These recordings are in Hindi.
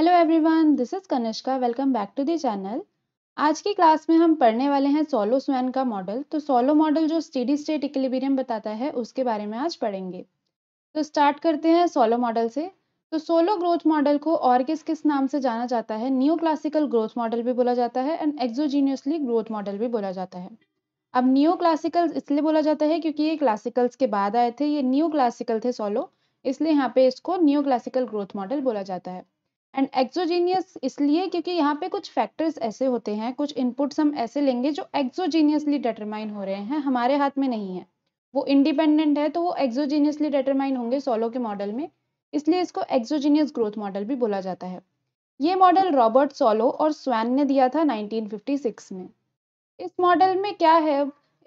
hello everyone this is Kanishka welcome back to the channel आज की क्लास में हम पढ़ने वाले हैं सोलो स्वैन का मॉडल तो सोलो मॉडल जो स्टेडी स्टेट इक्लिबीरियम बताता है उसके बारे में आज पढ़ेंगे तो स्टार्ट करते हैं सोलो मॉडल से तो सोलो ग्रोथ मॉडल को और किस किस नाम से जाना जाता है न्यू क्लासिकल ग्रोथ मॉडल भी बोला जाता है एंड एक्जोजीनियसली ग्रोथ मॉडल भी बोला जाता है अब न्यू क्लासिकल इसलिए बोला जाता है क्योंकि ये क्लासिकल्स के बाद आए थे ये न्यू क्लासिकल थे सोलो इसलिए यहाँ पे इसको न्यू क्लासिकल ग्रोथ मॉडल बोला जाता है एंड एक्सोजीनियस इसलिए क्योंकि यहाँ पे कुछ फैक्टर्स ऐसे होते हैं कुछ इनपुट्स हम ऐसे लेंगे जो एक्सोजीनियसली डिटरमाइन हो रहे हैं हमारे हाथ में नहीं है वो इंडिपेंडेंट है तो वो एक्सोजीनियसली डिटरमाइन होंगे सोलो के मॉडल में इसलिए इसको एक्सोजीनियस ग्रोथ मॉडल भी बोला जाता है ये मॉडल रॉबर्ट सोलो और स्वैन ने दिया था 1956 में इस मॉडल में क्या है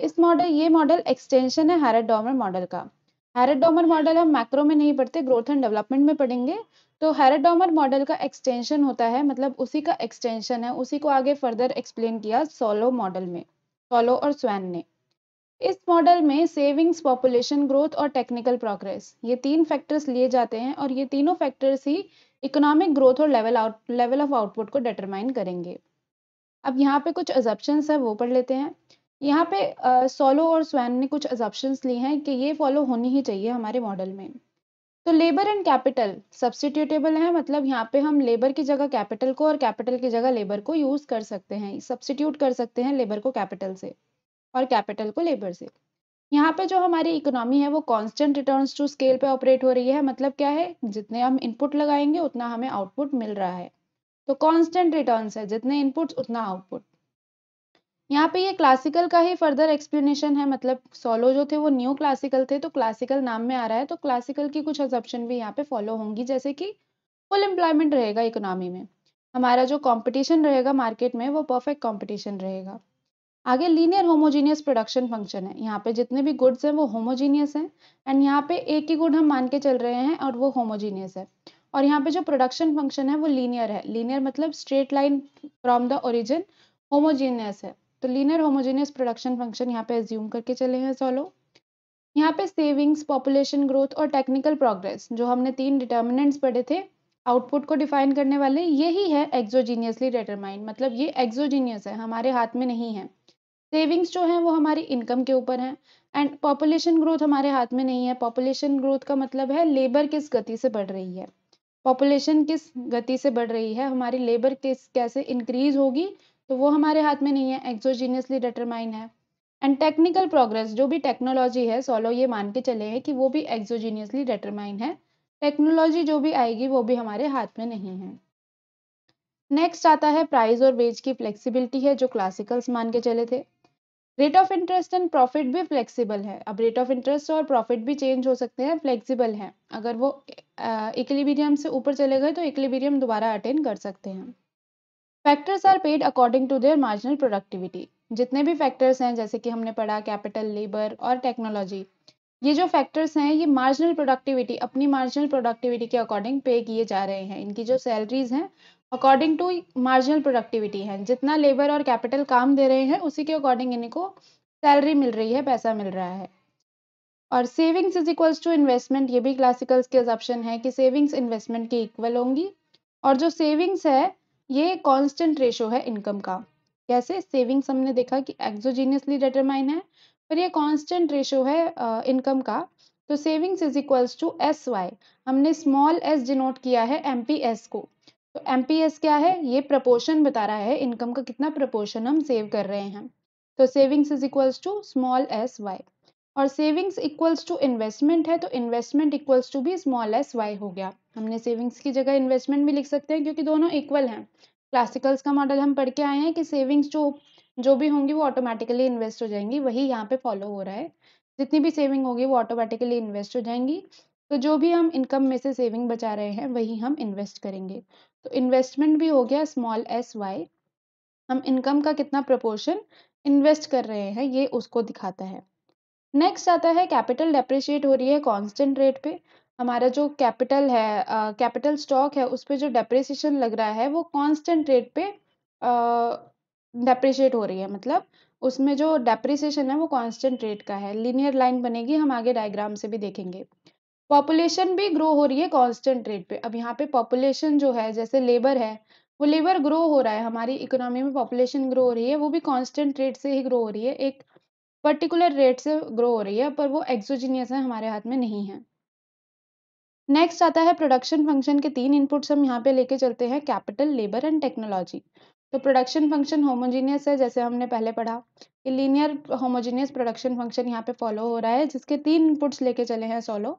इस मॉडल ये मॉडल एक्सटेंशन है हैरत मॉडल का हैरेडोमर मॉडल हम मैक्रो में नहीं पढ़ते ग्रोथ एंड डेवलपमेंट में पढ़ेंगे तो हैरेडोमर मॉडल का एक्सटेंशन होता है मतलब उसी का एक्सटेंशन है उसी को आगे फर्दर एक्सप्लेन किया सोलो मॉडल में सोलो और स्वैन ने इस मॉडल में सेविंग्स पॉपुलेशन ग्रोथ और टेक्निकल प्रोग्रेस ये तीन फैक्टर्स लिए जाते हैं और ये तीनों फैक्टर्स ही इकोनॉमिक ग्रोथ और level out level of output को डिटरमाइन करेंगे अब यहाँ पे कुछ एजप्शन है वो पढ़ लेते हैं यहाँ पे सोलो और स्वैन ने कुछ एजप्शंस ली हैं कि ये फॉलो होनी ही चाहिए हमारे मॉडल में तो लेबर एंड कैपिटल सब्सिट्यूटेबल है मतलब यहाँ पे हम लेबर की जगह कैपिटल को और कैपिटल की जगह लेबर को यूज़ कर सकते हैं सब्सिट्यूट कर सकते हैं लेबर को कैपिटल से और कैपिटल को लेबर से यहाँ पे जो हमारी इकोनॉमी है वो कांस्टेंट रिटर्न्स टू स्केल पे ऑपरेट हो रही है मतलब क्या है जितने हम इनपुट लगाएंगे उतना हमें आउटपुट मिल रहा है तो कांस्टेंट रिटर्न्स है जितने इनपुट्स उतना आउटपुट यहाँ पे ये क्लासिकल का ही फर्दर एक्सप्लेनेशन है मतलब सोलो जो थे वो न्यू क्लासिकल थे तो क्लासिकल नाम में आ रहा है तो क्लासिकल की कुछ असप्शन भी यहाँ पे फॉलो होंगी जैसे कि फुल एम्प्लॉयमेंट रहेगा इकोनॉमी में हमारा जो कंपटीशन रहेगा मार्केट में वो परफेक्ट कंपटीशन रहेगा आगे लीनियर होमोजीनियस प्रोडक्शन फंक्शन है यहाँ पे जितने भी गुड्स हैं वो होमोजीनियस हैं एंड यहाँ पे एक ही गुड हम मान के चल रहे हैं और वो होमोजीनियस है और यहाँ पे जो प्रोडक्शन फंक्शन है वो लीनियर है लीनियर मतलब straight line from the origin homogeneous है तो लीनर होमोजेनियस प्रोडक्शन फंक्शन यहाँ पे एज्यूम करके चले हैं सोलो यहाँ पे सेविंग्स पॉपुलेशन ग्रोथ और टेक्निकल प्रोग्रेस जो हमने तीन डिटर्मिनेंट्स पढ़े थे आउटपुट को डिफाइन करने वाले यही है एक्जोजीनियसली डिटरमाइंड मतलब ये एक्जोजीनियस है हमारे हाथ में नहीं है सेविंग्स जो हैं वो हमारी इनकम के ऊपर हैं एंड पॉपुलेशन ग्रोथ हमारे हाथ में नहीं है पॉपुलेशन ग्रोथ का मतलब है लेबर किस गति से बढ़ रही है पॉपुलेशन किस गति से बढ़ रही है हमारी लेबर किस कैसे इंक्रीज होगी तो वो हमारे हाथ में नहीं है एक्सोजीनियसली डिटरमाइन है एंड टेक्निकल प्रोग्रेस जो भी टेक्नोलॉजी है सोलो ये मान के चले हैं कि वो भी एक्सोजीनियसली डिटरमाइन है टेक्नोलॉजी जो भी आएगी वो भी हमारे हाथ में नहीं है नेक्स्ट आता है प्राइस और वेज की फ्लेक्सिबिलिटी है जो क्लासिकल्स मान के चले थे rate of interest and profit भी फ्लेक्सिबल है अब रेट ऑफ इंटरेस्ट और प्रॉफिट भी चेंज हो सकते हैं फ्लेक्सिबल है अगर वो इक्लिबीरियम से ऊपर चले गए तो इक्लिबीरियम दोबारा अटेन कर सकते हैं factors are paid according to their marginal productivity जितने भी फैक्टर्स हैं जैसे कि हमने पढ़ा कैपिटल लेबर और टेक्नोलॉजी ये जो फैक्टर्स हैं ये मार्जिनल प्रोडक्टिविटी अपनी मार्जिनल प्रोडक्टिविटी के अकॉर्डिंग पे किए जा रहे हैं इनकी जो सैलरीज हैं अकॉर्डिंग टू मार्जिनल प्रोडक्टिविटी है जितना लेबर और कैपिटल काम दे रहे हैं उसी के अकॉर्डिंग इनको सैलरी मिल रही है पैसा मिल रहा है और savings is equals to investment ये भी क्लासिकल्स के ऑप्शन है कि सेविंग्स इन्वेस्टमेंट के इक्वल होंगी और जो सेविंग्स है ये कांस्टेंट रेशो है इनकम का कैसे सेविंग्स हमने देखा कि एक्सोजीनियसली डिटरमाइन है पर ये कांस्टेंट रेशो है इनकम का तो savings is equals to S Y हमने स्मॉल एस डिनोट किया है एम पी एस को तो एम पी एस क्या है ये प्रपोर्शन बता रहा है इनकम का कितना प्रपोर्शन हम सेव कर रहे हैं तो savings is equals to small S Y और सेविंग्स इक्वल्स टू इन्वेस्टमेंट है तो इन्वेस्टमेंट इक्वल्स टू भी स्मॉल एस वाई हो गया हमने सेविंग्स की जगह इन्वेस्टमेंट भी लिख सकते हैं क्योंकि दोनों इक्वल हैं क्लासिकल्स का मॉडल हम पढ़ के आए हैं कि सेविंग्स जो जो भी होंगी वो ऑटोमेटिकली इन्वेस्ट हो जाएंगी वही यहाँ पे फॉलो हो रहा है जितनी भी सेविंग होगी वो ऑटोमेटिकली इन्वेस्ट हो जाएंगी तो जो भी हम इनकम में से सेविंग बचा रहे हैं वही हम इन्वेस्ट करेंगे तो इन्वेस्टमेंट भी हो गया स्मॉल एस वाई हम इनकम का कितना प्रपोर्शन इन्वेस्ट कर रहे हैं ये उसको दिखाता है नेक्स्ट आता है कैपिटल डेप्रिशिएट हो रही है कांस्टेंट रेट पे हमारा जो कैपिटल है कैपिटल स्टॉक है उस पर जो डेप्रिसिएशन लग रहा है वो कांस्टेंट रेट पे डेप्रिशिएट हो रही है मतलब उसमें जो डेप्रिसिएशन है वो कांस्टेंट रेट का है लीनियर लाइन बनेगी हम आगे डायग्राम से भी देखेंगे पॉपुलेशन भी ग्रो हो रही है कॉन्स्टेंट रेट पे अब यहाँ पे पॉपुलेशन जो है जैसे लेबर है वो लेबर ग्रो हो रहा है हमारी इकोनॉमी में पॉपुलेशन ग्रो हो रही है वो भी कॉन्स्टेंट रेट से ही ग्रो हो रही है एक पर्टिकुलर रेट से ग्रो हो रही है पर वो एक्सोजीनियस है हमारे हाथ में नहीं है नेक्स्ट आता है प्रोडक्शन फंक्शन के तीन इनपुट्स हम यहाँ पे लेके चलते हैं कैपिटल लेबर एंड टेक्नोलॉजी तो प्रोडक्शन फंक्शन होमोजीनियस है जैसे हमने पहले पढ़ा कि लीनियर होमोजीनियस प्रोडक्शन फंक्शन यहाँ पे फॉलो हो रहा है जिसके तीन इनपुट्स लेके चले हैं सोलो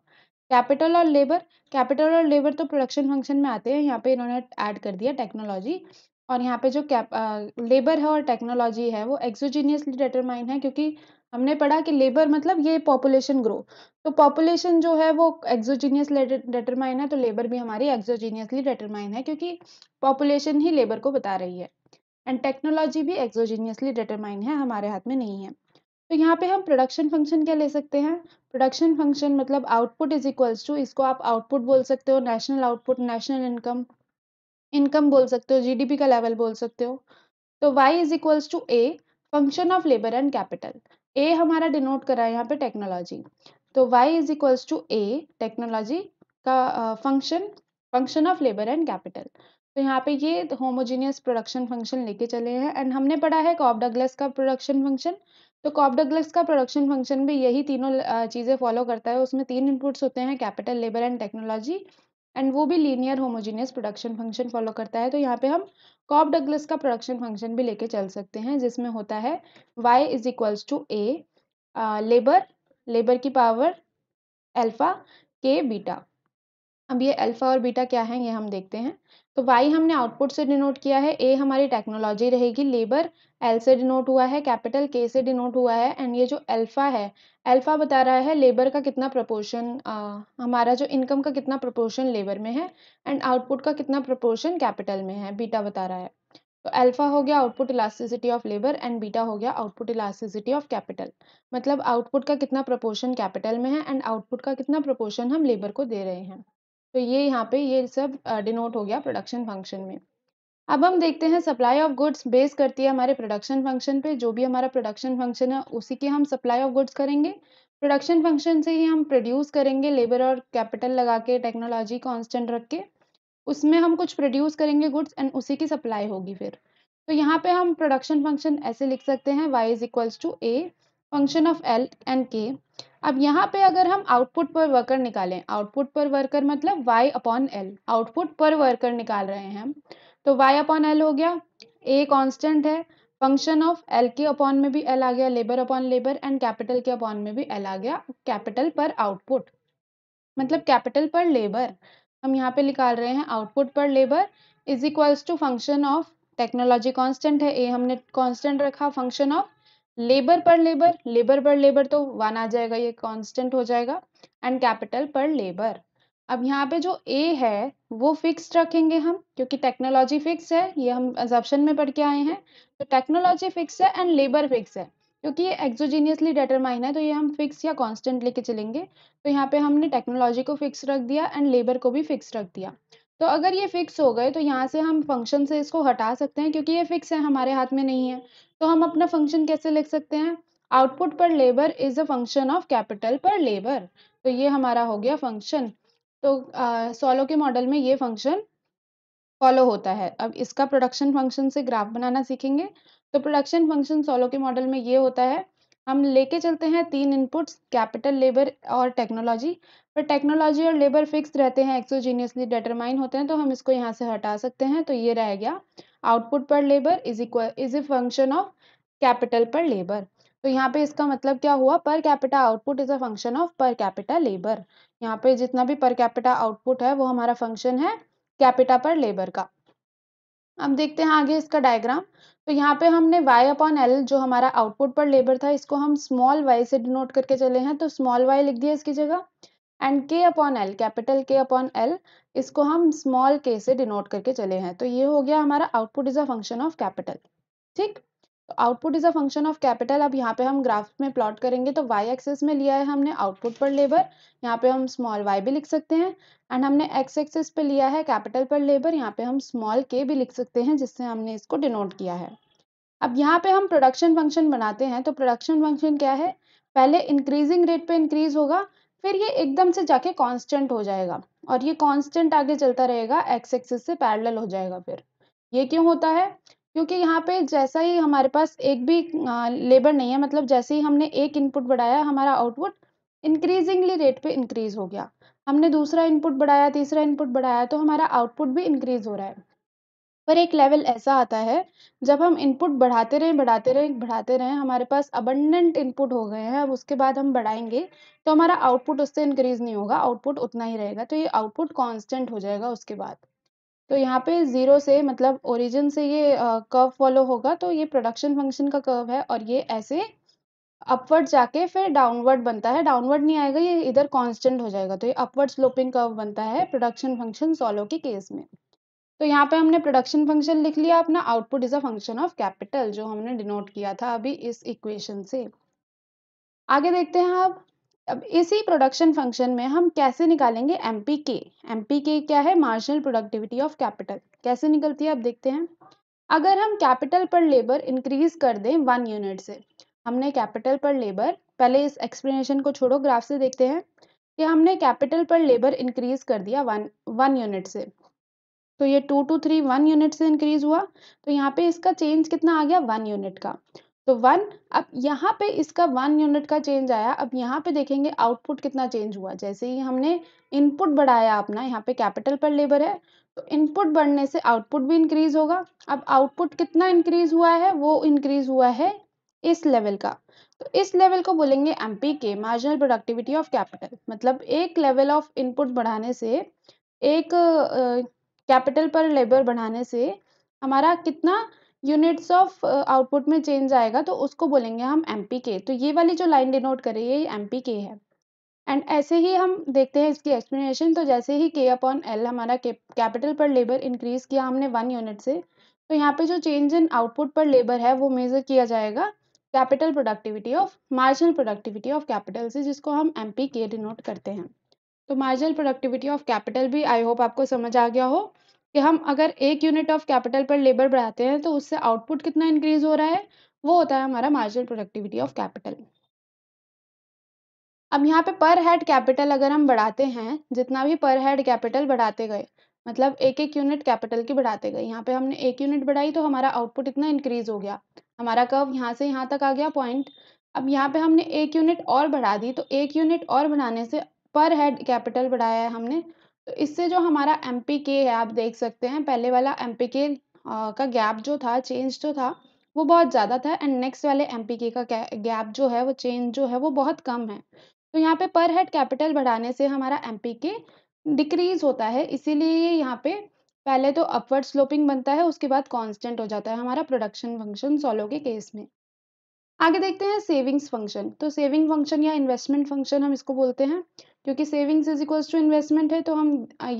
कैपिटल और लेबर कैपिटल और लेबर तो प्रोडक्शन फंक्शन में आते हैं यहाँ पे इन्होंने ऐड कर दिया टेक्नोलॉजी और यहाँ पे जो कैप लेबर है और टेक्नोलॉजी है वो एक्सोजीनियसली डिटरमाइन है क्योंकि हमने पढ़ा कि लेबर मतलब ये पॉपुलेशन ग्रो तो पॉपुलेशन जो है वो एक्सोजीनियस डिटरमाइन है तो लेबर भी हमारी एक्सोजीनियसली डिटरमाइन है क्योंकि पॉपुलेशन ही लेबर को बता रही है एंड टेक्नोलॉजी भी एक्सोजीनियसली डिटरमाइन है हमारे हाथ में नहीं है तो यहाँ पे हम प्रोडक्शन फंक्शन क्या ले सकते हैं प्रोडक्शन फंक्शन मतलब आउटपुट इज इक्वल्स टू इसको आप आउटपुट बोल सकते हो national output national income income बोल सकते हो जीडीपी का लेवल बोल सकते हो तो Y is equals to A function of labour and capital A हमारा डिनोट करा है यहाँ पे टेक्नोलॉजी तो Y is equals to A technology का function function of labour and capital तो यहाँ पे ये होमोजीनियस प्रोडक्शन फंक्शन लेके चले हैं एंड हमने पढ़ा है कॉप डगलस का प्रोडक्शन फंक्शन तो कॉप डगलस का प्रोडक्शन फंक्शन भी यही तीनों चीज़ें फॉलो करता है उसमें तीन इनपुट्स होते हैं capital labour and technology and वो भी linear homogeneous production function follow करता है तो यहाँ पे हम कॉप डगलस का प्रोडक्शन फंक्शन भी लेके चल सकते हैं जिसमें होता है Y is equals to A labour labour की पावर अल्फ़ा के बीटा अब ये अल्फ़ा और बीटा क्या है ये हम देखते हैं तो वाई हमने आउटपुट से डिनोट किया है ए हमारी टेक्नोलॉजी रहेगी लेबर एल से डिनोट हुआ है कैपिटल के से डिनोट हुआ है एंड ये जो अल्फ़ा है अल्फ़ा बता रहा है लेबर का कितना प्रपोर्शन हमारा जो इनकम का कितना प्रपोर्शन लेबर में है एंड आउटपुट का कितना प्रपोर्शन कैपिटल में है बीटा बता रहा है तो अल्फ़ा हो गया output elasticity of labour and beta हो गया आउटपुट इलास्टिसिटी ऑफ कैपिटल मतलब आउटपुट का कितना प्रपोर्शन कैपिटल में है एंड आउटपुट का कितना प्रपोर्शन हम लेबर को दे रहे हैं तो ये यहाँ पे ये सब डिनोट हो गया प्रोडक्शन फंक्शन में अब हम देखते हैं सप्लाई ऑफ गुड्स बेस करती है हमारे प्रोडक्शन फंक्शन पे जो भी हमारा प्रोडक्शन फंक्शन है उसी के हम सप्लाई ऑफ गुड्स करेंगे प्रोडक्शन फंक्शन से ही हम प्रोड्यूस करेंगे लेबर और कैपिटल लगा के टेक्नोलॉजी कांस्टेंट रख के उसमें हम कुछ प्रोड्यूस करेंगे गुड्स एंड उसी की सप्लाई होगी फिर तो यहाँ पे हम प्रोडक्शन फंक्शन ऐसे लिख सकते हैं Y is equals to A function of L and K अब यहाँ पे अगर हम आउटपुट पर वर्कर निकालें आउटपुट पर वर्कर मतलब Y upon L output per worker निकाल रहे हैं हम तो वाई अपॉन एल हो गया ए कांस्टेंट है function of L K upon में भी एल आ गया labour upon labour and capital K upon में भी एल आ गया कैपिटल पर आउटपुट मतलब कैपिटल पर लेबर हम यहाँ पे निकाल रहे हैं output per labour is equals to function of technology constant है ए हमने कांस्टेंट रखा function of labour per labour labour per labour तो वन आ जाएगा ये कांस्टेंट हो जाएगा एंड कैपिटल पर लेबर अब यहाँ पे जो ए है वो फिक्स रखेंगे हम क्योंकि टेक्नोलॉजी फिक्स है ये हम एजॉप्शन में पढ़ के आए हैं तो टेक्नोलॉजी फिक्स है एंड लेबर फिक्स है क्योंकि ये एक्सोजीनियसली डेटरमाइन है तो ये हम फिक्स या कांस्टेंट लेके चलेंगे तो यहाँ पे हमने टेक्नोलॉजी को फिक्स रख दिया एंड लेबर को भी फिक्स रख दिया तो अगर ये फिक्स हो गए तो यहाँ से हम फंक्शन से इसको हटा सकते हैं क्योंकि ये फिक्स है हमारे हाथ में नहीं है तो हम अपना फंक्शन कैसे लिख सकते हैं output per labour is a function of capital per labour तो ये हमारा हो गया फंक्शन तो सोलो के मॉडल में ये फंक्शन फॉलो होता है अब इसका प्रोडक्शन फंक्शन से ग्राफ बनाना सीखेंगे तो प्रोडक्शन फंक्शन सोलो के मॉडल में ये होता है हम लेके चलते हैं तीन इनपुट्स कैपिटल लेबर और टेक्नोलॉजी पर टेक्नोलॉजी और लेबर फिक्स रहते हैं एक्सोजीनियसली डिटरमाइन होते हैं तो हम इसको यहाँ से हटा सकते हैं तो ये रह गया output per labour is equal is a function of capital per labour तो यहाँ पे इसका मतलब क्या हुआ per capita output is a function of per capita labour यहाँ पे जितना भी पर कैपिटा आउटपुट है वो हमारा फंक्शन है कैपिटा पर लेबर का अब देखते हैं आगे इसका डायग्राम तो यहाँ पे हमने y अपॉन एल जो हमारा आउटपुट पर लेबर था इसको हम स्मॉल y से डिनोट करके चले हैं तो स्मॉल y लिख दिया इसकी जगह and k upon L capital k upon L इसको हम स्मॉल k से डिनोट करके चले हैं तो ये हो गया हमारा output is a function of capital ठीक output is a function of capital अब यहाँ पे हम ग्राफ में प्लॉट करेंगे तो वाई एक्सेस में लिया है हमने आउटपुट पर लेबर यहाँ पे हम स्मॉल वाई भी लिख सकते हैं एंड हमने एक्स एक्सेस पे लिया है कैपिटल पर लेबर यहाँ पे हम स्मॉल के भी लिख सकते हैं जिससे हमने इसको डिनोट किया है अब यहाँ पे हम प्रोडक्शन फंक्शन बनाते हैं तो प्रोडक्शन फंक्शन क्या है पहले इंक्रीजिंग रेट पे इंक्रीज होगा फिर ये एकदम से जाके कांस्टेंट हो जाएगा और ये कांस्टेंट आगे चलता रहेगा एक्स एक्सेस से पैरेलल हो जाएगा फिर ये क्यों होता है क्योंकि यहाँ पे जैसा ही हमारे पास एक भी लेबर नहीं है मतलब जैसे ही हमने एक इनपुट बढ़ाया हमारा आउटपुट इंक्रीजिंगली रेट पे इंक्रीज़ हो गया हमने दूसरा इनपुट बढ़ाया तीसरा इनपुट बढ़ाया तो हमारा आउटपुट भी इंक्रीज़ हो रहा है पर एक लेवल ऐसा आता है जब हम इनपुट बढ़ाते रहें बढ़ाते रहें बढ़ाते रहें हमारे पास अबंडेंट इनपुट हो गए हैं अब उसके बाद हम बढ़ाएंगे तो हमारा आउटपुट उससे इंक्रीज़ नहीं होगा आउटपुट उतना ही रहेगा तो ये आउटपुट कांस्टेंट हो जाएगा उसके बाद तो यहाँ पे ज़ीरो से मतलब ओरिजिन से ये कर्व फॉलो होगा तो ये प्रोडक्शन फंक्शन का कर्व है और ये ऐसे अपवर्ड जाके फिर डाउनवर्ड बनता है डाउनवर्ड नहीं आएगा ये इधर कांस्टेंट हो जाएगा तो ये अपवर्ड स्लोपिंग कर्व बनता है प्रोडक्शन फंक्शन सॉलो के केस में तो यहाँ पे हमने प्रोडक्शन फंक्शन लिख लिया अपना output is a function of capital जो हमने डिनोट किया था अभी इस इक्वेशन से आगे देखते हैं आप अब इसी प्रोडक्शन फंक्शन में हम कैसे निकालेंगे M P K M P K क्या है मार्जिनल प्रोडक्टिविटी ऑफ कैपिटल कैसे निकलती है अब देखते हैं अगर हम कैपिटल पर लेबर इंक्रीज कर दें वन यूनिट से हमने कैपिटल पर लेबर पहले इस एक्सप्लेनेशन को छोड़ो ग्राफ से देखते हैं कि हमने कैपिटल पर लेबर इंक्रीज कर दिया वन वन यूनिट से तो ये two to three one unit से इंक्रीज हुआ तो यहाँ पे इसका चेंज कितना आ गया वन यूनिट का तो वन अब यहाँ पे इसका वन यूनिट का चेंज आया अब यहाँ पे देखेंगे आउटपुट कितना चेंज हुआ जैसे ही हमने इनपुट बढ़ाया अपना यहाँ पे कैपिटल पर लेबर है तो इनपुट बढ़ने से आउटपुट भी इंक्रीज होगा अब आउटपुट कितना इंक्रीज हुआ है वो इंक्रीज हुआ है इस लेवल का तो इस लेवल को बोलेंगे एम के मार्जिनल प्रोडक्टिविटी ऑफ कैपिटल मतलब एक लेवल ऑफ इनपुट बढ़ाने से एक कैपिटल पर लेबर बढ़ाने से हमारा कितना यूनिट्स ऑफ आउटपुट में चेंज आएगा तो उसको बोलेंगे हम एम पी के तो ये वाली जो लाइन डिनोट करेगी ये एम है एंड ऐसे ही हम देखते हैं इसकी एक्सप्लेनेशन तो जैसे ही के अपॉन एल हमारा कैपिटल पर लेबर इंक्रीज किया हमने वन यूनिट से तो यहाँ पे जो change in output per labour है वो मेजर किया जाएगा capital productivity of marginal productivity of capital से जिसको हम एम पी के डिनोट करते हैं तो मार्जिनल प्रोडक्टिविटी ऑफ कैपिटल भी आई होप आपको समझ आ गया हो कि हम अगर एक unit of capital per labour बढ़ाते हैं तो उससे आउटपुट कितना इंक्रीज हो रहा है वो होता है हमारा मार्जिनल प्रोडक्टिविटी ऑफ कैपिटल अब यहाँ पे पर हेड कैपिटल अगर हम बढ़ाते हैं जितना भी पर हेड कैपिटल बढ़ाते गए मतलब एक एक यूनिट कैपिटल की बढ़ाते गए यहाँ पे हमने एक यूनिट बढ़ाई तो हमारा आउटपुट इतना इंक्रीज हो गया हमारा कर्व यहाँ से यहाँ तक आ गया पॉइंट अब यहाँ पे हमने एक यूनिट और बढ़ा दी तो एक यूनिट और बढ़ाने से पर हेड कैपिटल बढ़ाया है हमने तो इससे जो हमारा एम है आप देख सकते हैं पहले वाला एम का गैप जो था चेंज जो था वो बहुत ज़्यादा था एंड नेक्स्ट वाले एम पी के का गैप जो है वो चेंज जो है वो बहुत कम है तो यहाँ पे पर हेड कैपिटल बढ़ाने से हमारा एम डिक्रीज होता है इसीलिए यहाँ पे पहले तो अपवर्ड स्लोपिंग बनता है उसके बाद कांस्टेंट हो जाता है हमारा प्रोडक्शन फंक्शन सोलो के केस में आगे देखते हैं सेविंग्स फंक्शन तो सेविंग फंक्शन या इन्वेस्टमेंट फंक्शन हम इसको बोलते हैं क्योंकि savings is equals to investment है तो हम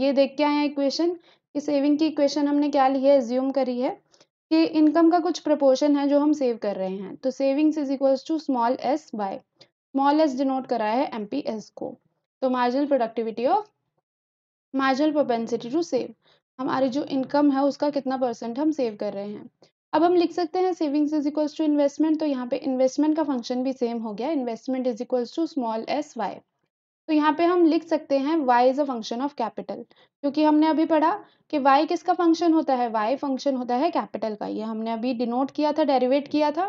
ये देख के आए हैं इक्वेशन कि सेविंग की इक्वेशन हमने क्या ली है एज्यूम करी है कि इनकम का कुछ प्रपोर्शन है जो हम सेव कर रहे हैं तो savings is equals to small s by small S denote करा है एम को तो marginal productivity of marginal propensity to save हमारी जो इनकम है उसका कितना परसेंट हम सेव कर रहे हैं अब हम लिख सकते हैं savings is equals to investment तो यहाँ पे इन्वेस्टमेंट का फंक्शन भी सेम हो गया investment is equals to small S Y तो यहाँ पे हम लिख सकते हैं y is a function of capital क्योंकि हमने अभी पढ़ा कि y किसका फंक्शन होता है y फंक्शन होता है कैपिटल का ये हमने अभी डिनोट किया था डेरिवेट किया था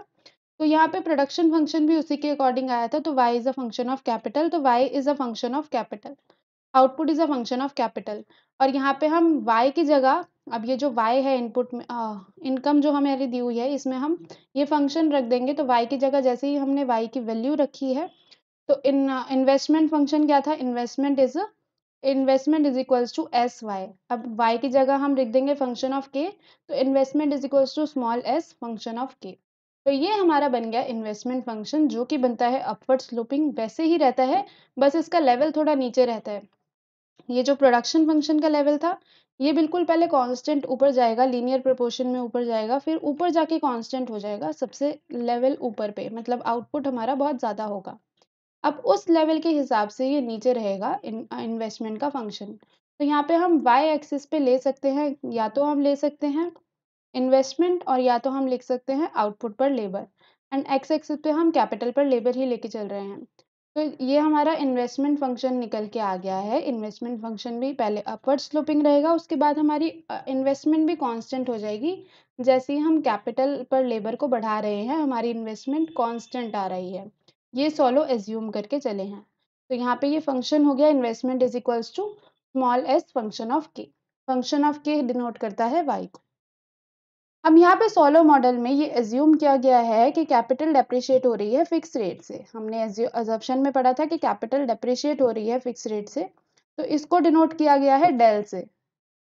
तो यहाँ पे प्रोडक्शन फंक्शन भी उसी के अकॉर्डिंग आया था तो y is a function of capital तो y is a function of capital output is a function of capital और यहाँ पे हम y की जगह अब ये जो y है इनपुट में इनकम जो हमारी दी हुई है इसमें हम ये फंक्शन रख देंगे तो y की जगह जैसे ही हमने y की वैल्यू रखी है तो इन इन्वेस्टमेंट फंक्शन क्या था investment is investment is equals to S Y अब वाई की जगह हम लिख देंगे फंक्शन ऑफ के तो investment is equals to small s function of K तो ये हमारा बन गया इन्वेस्टमेंट फंक्शन जो कि बनता है अपवर्ड स्लोपिंग वैसे ही रहता है बस इसका लेवल थोड़ा नीचे रहता है ये जो प्रोडक्शन फंक्शन का लेवल था ये बिल्कुल पहले कांस्टेंट ऊपर जाएगा लीनियर प्रपोर्शन में ऊपर जाएगा फिर ऊपर जाके कांस्टेंट हो जाएगा सबसे लेवल ऊपर पे मतलब आउटपुट हमारा बहुत ज़्यादा होगा अब उस लेवल के हिसाब से ये नीचे रहेगा इन्वेस्टमेंट का फंक्शन तो यहाँ पे हम वाई एक्सिस पे ले सकते हैं या तो हम ले सकते हैं इन्वेस्टमेंट और या तो हम लिख सकते हैं output per labour and x axis पे हम कैपिटल पर लेबर ही लेके चल रहे हैं तो ये हमारा इन्वेस्टमेंट फंक्शन निकल के आ गया है इन्वेस्टमेंट फंक्शन भी पहले अपवर्ड स्लोपिंग रहेगा उसके बाद हमारी इन्वेस्टमेंट भी कांस्टेंट हो जाएगी जैसे ही हम कैपिटल पर लेबर को बढ़ा रहे हैं हमारी इन्वेस्टमेंट कांस्टेंट आ रही है ये सोलो एज्यूम करके चले हैं तो यहाँ पे ये फंक्शन हो गया investment is equals to small s function of K function of K denote करता है वाई को अब यहाँ पे सोलो मॉडल में ये एज्यूम किया गया है कि कैपिटल डेप्रिशिएट हो रही है फिक्स रेट से हमने एजप्शन में पढ़ा था कि कैपिटल डेप्रिशिएट हो रही है फिक्स रेट से तो इसको डिनोट किया गया है डेल से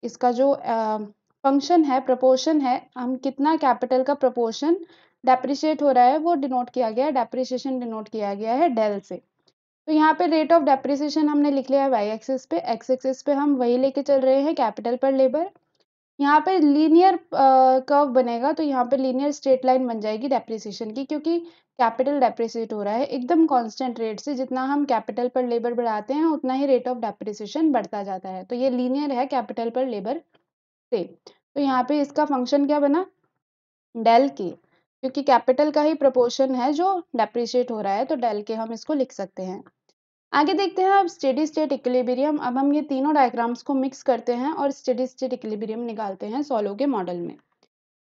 इसका जो फंक्शन uh, है प्रपोर्शन है हम कितना कैपिटल का प्रपोर्शन डेप्रिशिएट हो रहा है वो डिनोट किया गया है डेप्रिशिएशन डिनोट किया गया है डेल से तो यहाँ पे रेट ऑफ डेप्रिसिएशन हमने लिख लिया है वाई एक्सिस पे एक्स एक्सिस पे हम वही लेके चल रहे हैं कैपिटल पर लेबर यहाँ पे लीनियर कर्व बनेगा तो यहाँ पे लीनियर स्ट्रेट लाइन बन जाएगी डेप्रिसिएशन की क्योंकि कैपिटल डेप्रिसिएट हो रहा है एकदम कांस्टेंट रेट से जितना हम कैपिटल पर लेबर बढ़ाते हैं उतना ही रेट ऑफ डेप्रिसिएशन बढ़ता जाता है तो ये लीनियर है कैपिटल पर लेबर से तो यहाँ पे इसका फंक्शन क्या बना डेल के क्योंकि कैपिटल का ही प्रपोर्शन है जो डेप्रिशिएट हो रहा है तो डेल के हम इसको लिख सकते हैं आगे देखते हैं अब स्टेडी स्टेट इक्विलिब्रियम अब हम ये तीनों डायग्राम्स को मिक्स करते हैं और स्टेडी स्टेट इक्विलिब्रियम निकालते हैं सोलो के मॉडल में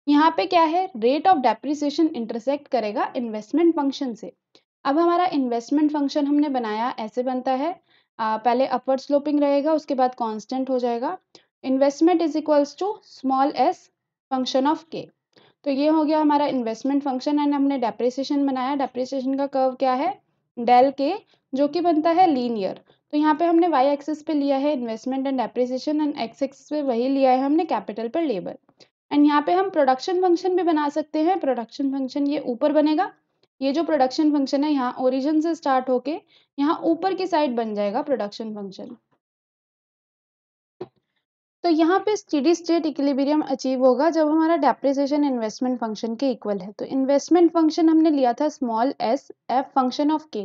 यहाँ पे क्या है रेट ऑफ डेप्रिसिएशन इंटरसेक्ट करेगा इन्वेस्टमेंट फंक्शन से अब हमारा इन्वेस्टमेंट फंक्शन हमने बनाया ऐसे बनता है आ, पहले अपवर्ड स्लोपिंग रहेगा उसके बाद कॉन्स्टेंट हो जाएगा investment is equals to small s function of K तो ये हो गया हमारा इन्वेस्टमेंट फंक्शन एंड हमने डेप्रिसिएशन बनाया डेप्रिसिएशन का कर्व क्या है डेल के जो कि बनता है लीनियर तो यहाँ पे हमने वाई एक्सिस पे लिया है investment and depreciation and X axis पे वही लिया है हमने कैपिटल पर लेबर एंड यहाँ पे हम प्रोडक्शन फंक्शन भी बना सकते हैं प्रोडक्शन फंक्शन ये ऊपर बनेगा ये जो प्रोडक्शन फंक्शन है यहाँ ओरिजिन से स्टार्ट होके यहाँ ऊपर की साइड बन जाएगा प्रोडक्शन फंक्शन तो यहाँ पे स्टडी स्टेट इक्विलिब्रियम अचीव होगा जब हमारा डेप्रिसिएशन इन्वेस्टमेंट फंक्शन के इक्वल है तो इन्वेस्टमेंट फंक्शन हमने लिया था small s f function of K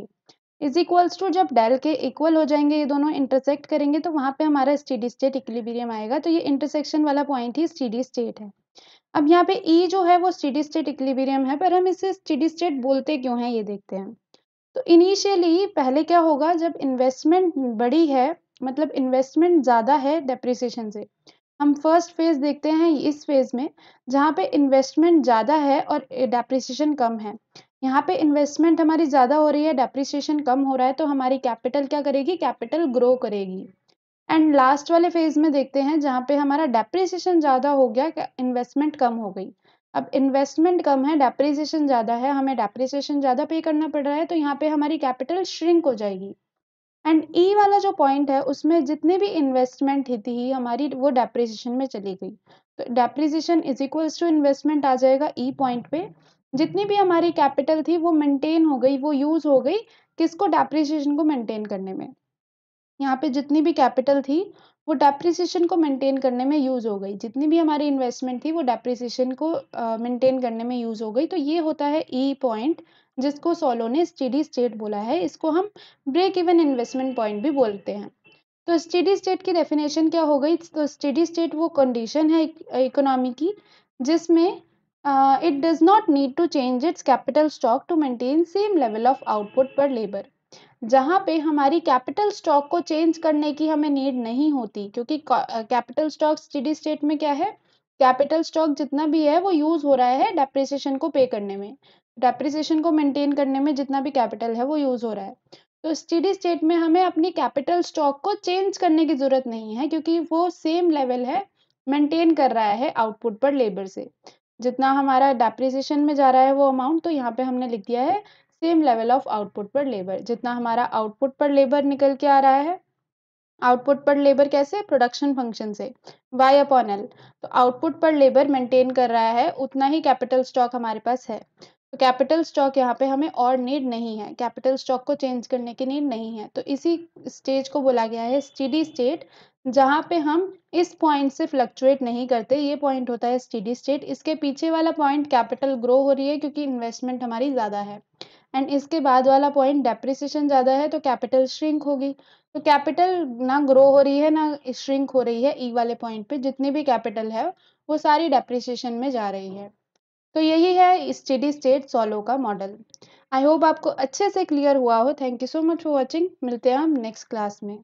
is equals to जब डेल के इक्वल हो जाएंगे ये दोनों इंटरसेक्ट करेंगे तो वहाँ पे हमारा स्टडी स्टेट इक्विलिब्रियम आएगा तो ये इंटरसेक्शन वाला पॉइंट ही स्टडी स्टेट है अब यहाँ पे ई e जो है वो स्टडी स्टेट इक्विलिब्रियम है पर हम इसे स्टडी स्टेट बोलते क्यों हैं ये देखते हैं तो इनिशियली पहले क्या होगा जब इन्वेस्टमेंट बड़ी है मतलब इन्वेस्टमेंट ज़्यादा है डेप्रिसिएशन से हम फर्स्ट फेज देखते हैं इस फेज में जहाँ पे इन्वेस्टमेंट ज़्यादा है और डेप्रिसिएशन कम है यहाँ पे इन्वेस्टमेंट हमारी ज़्यादा हो रही है डेप्रिसिएशन कम हो रहा है तो हमारी कैपिटल क्या करेगी कैपिटल ग्रो करेगी एंड लास्ट वाले फेज में देखते हैं जहाँ पे हमारा डेप्रिसिएशन ज़्यादा हो गया इन्वेस्टमेंट कम हो गई अब इन्वेस्टमेंट कम है डेप्रिसिएशन ज़्यादा है हमें डेप्रिसिएशन ज़्यादा पे करना पड़ रहा है तो यहाँ पे हमारी कैपिटल श्रिंक हो जाएगी एंड ई वाला जो पॉइंट है उसमें जितने भी इन्वेस्टमेंट थी हमारी वो डेप्रिसिएशन में चली गई तो depreciation is equals to investment आ जाएगा ई e पॉइंट पे जितनी भी हमारी कैपिटल थी वो मेंटेन हो गई वो यूज़ हो गई किसको डेप्रिसिएशन को मेंटेन करने में यहाँ पे जितनी भी कैपिटल थी वो डेप्रिसिएशन को मेंटेन करने में यूज़ हो गई जितनी भी हमारी इन्वेस्टमेंट थी वो डेप्रिसिएशन को मेंटेन uh, करने में यूज़ हो गई तो ये होता है ई e पॉइंट जिसको सोलो ने स्टडी स्टेट बोला है इसको हम ब्रेक इवन इन्वेस्टमेंट पॉइंट भी बोलते हैं तो स्टडी स्टेट की डेफिनेशन क्या हो गई तो स्टडी स्टेट वो कंडीशन है इकोनॉमी की जिसमें it does not need to change its capital stock to maintain same level of output per labour जहाँ पे हमारी कैपिटल स्टॉक को चेंज करने की हमें नीड नहीं होती क्योंकि कैपिटल स्टॉक स्टडी स्टेट में क्या है कैपिटल स्टॉक जितना भी है वो यूज़ हो रहा है डेप्रिसिएशन को पे करने में डेप्रिसिएशन को मेंटेन करने में जितना भी कैपिटल है वो यूज़ हो रहा है तो स्टडी स्टेट में हमें अपनी कैपिटल स्टॉक को चेंज करने की ज़रूरत नहीं है क्योंकि वो सेम लेवल है मेंटेन कर रहा है आउटपुट पर लेबर से जितना हमारा डेप्रिसिएशन में जा रहा है वो अमाउंट तो यहाँ पे हमने लिख दिया है same level of output per labour जितना हमारा आउटपुट पर लेबर निकल के आ रहा है आउटपुट पर लेबर कैसे प्रोडक्शन फंक्शन से वाई अपॉन एल तो आउटपुट पर लेबर मेंटेन कर रहा है उतना ही कैपिटल स्टॉक हमारे पास है कैपिटल स्टॉक यहाँ पे हमें और नीड नहीं है कैपिटल स्टॉक को चेंज करने की नीड नहीं है तो इसी स्टेज को बोला गया है स्टीडी स्टेट जहाँ पे हम इस पॉइंट से फ्लक्चुएट नहीं करते ये पॉइंट होता है स्टीडी स्टेट इसके पीछे वाला पॉइंट कैपिटल ग्रो हो रही है क्योंकि इन्वेस्टमेंट हमारी ज़्यादा है एंड इसके बाद वाला पॉइंट डेप्रिसिएशन ज़्यादा है तो कैपिटल श्रिंक होगी तो कैपिटल ना ग्रो हो रही है ना श्रिंक हो रही है ई e वाले पॉइंट पे जितनी भी कैपिटल है वो सारी डेप्रिसिएशन में जा रही है तो यही है स्टेडी स्टेट सॉलो का मॉडल आई होप आपको अच्छे से क्लियर हुआ हो thank you so much for watching मिलते हैं हम नेक्स्ट क्लास में